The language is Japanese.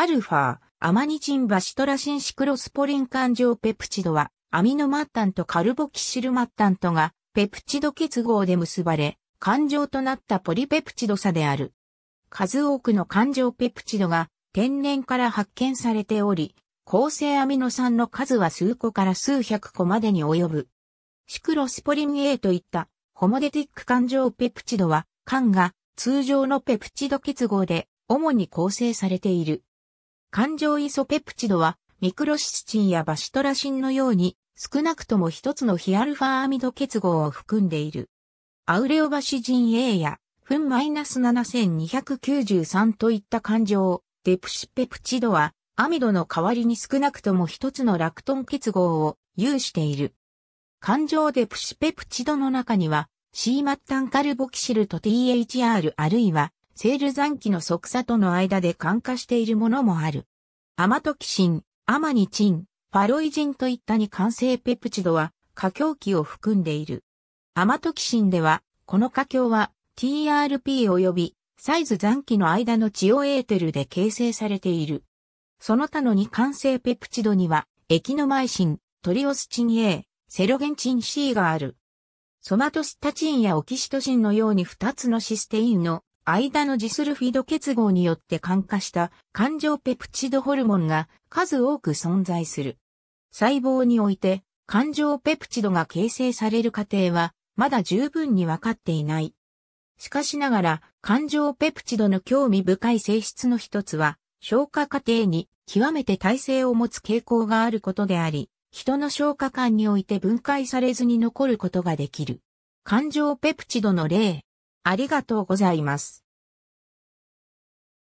アルファ、アマニチンバシトラシンシクロスポリン環状ペプチドは、アミノマッタンとカルボキシルマッタンとが、ペプチド結合で結ばれ、環状となったポリペプチド差である。数多くの環状ペプチドが天然から発見されており、構成アミノ酸の数は数個から数百個までに及ぶ。シクロスポリン A といったホモデティック環状ペプチドは、間が通常のペプチド結合で主に構成されている。環状イソペプチドは、ミクロシスチンやバシトラシンのように、少なくとも一つの非アルファアミド結合を含んでいる。アウレオバシジン A や、フン -7293 といった環状、デプシペプチドは、アミドの代わりに少なくとも一つのラクトン結合を有している。環状デプシペプチドの中には、C 末端カルボキシルと THR あるいはセール残機の即鎖との間で感化しているものもある。アマトキシン、アマニチン、ファロイジンといったに完成ペプチドは、過強器を含んでいる。アマトキシンでは、この過強は TRP 及びサイズ残機の間のチオエーテルで形成されている。その他の二完成ペプチドには、エキノマイシン、トリオスチン A、セロゲンチン C がある。ソマトスタチンやオキシトシンのように二つのシステインの間のジスルフィド結合によって感化した感情ペプチドホルモンが数多く存在する。細胞において感情ペプチドが形成される過程はまだ十分に分かっていない。しかしながら感情ペプチドの興味深い性質の一つは消化過程に極めて耐性を持つ傾向があることであり、人の消化管において分解されずに残ることができる。感情ペプチドの例、ありがとうございます。